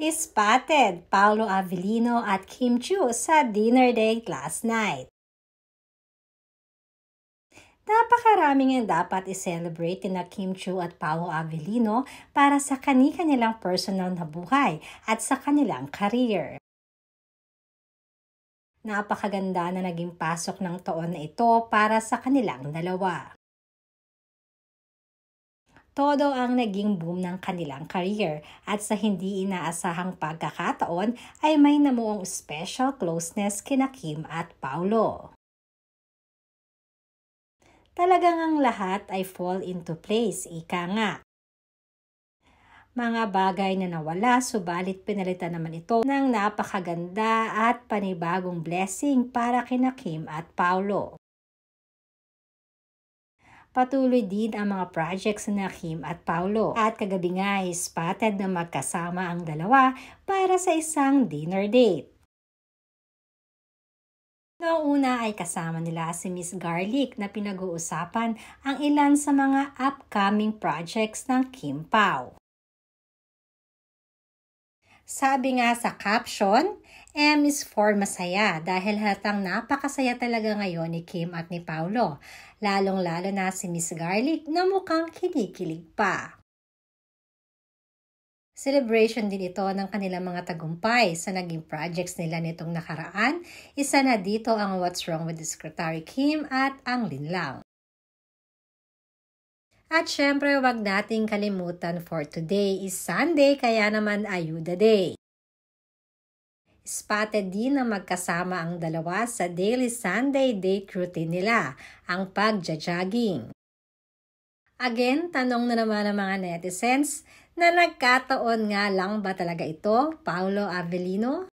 ispatted Paolo Avellino at Kim Chu sa dinner date last night. Napakaraming ang dapat i-celebrate na Kim Chu at Paolo Avellino para sa kani-kanilang personal na buhay at sa kanilang career. Napakaganda na naging pasok ng taon na ito para sa kanilang dalawa todo ang naging boom ng kanilang career at sa hindi inaasahang pagkakataon ay may namuong special closeness kina Kim at Paulo. Talagang ang lahat ay fall into place, ika nga. Mga bagay na nawala subalit pinalitan naman ito ng napakaganda at panibagong blessing para kina Kim at Paulo. Patuloy din ang mga projects na Kim at Paulo. At kagabi nga ay spotted na magkasama ang dalawa para sa isang dinner date. Noong una ay kasama nila si Miss Garlic na pinag-uusapan ang ilan sa mga upcoming projects ng Kim Pao. Sabi nga sa caption, M is for masaya dahil hatang napakasaya talaga ngayon ni Kim at ni Paolo, lalong-lalo na si Miss Garlic na mukhang kinikilig pa. Celebration din ito ng kanilang mga tagumpay sa naging projects nila nitong nakaraan. Isa na dito ang What's Wrong with the Secretary Kim at ang Linlang. At syempre, wag nating kalimutan for today is Sunday, kaya naman Ayuda Day. Spotted din na magkasama ang dalawa sa daily Sunday date routine nila, ang pagja-jogging. Again, tanong na naman ng mga netizens na nagkataon nga lang ba talaga ito, Paolo Avellino?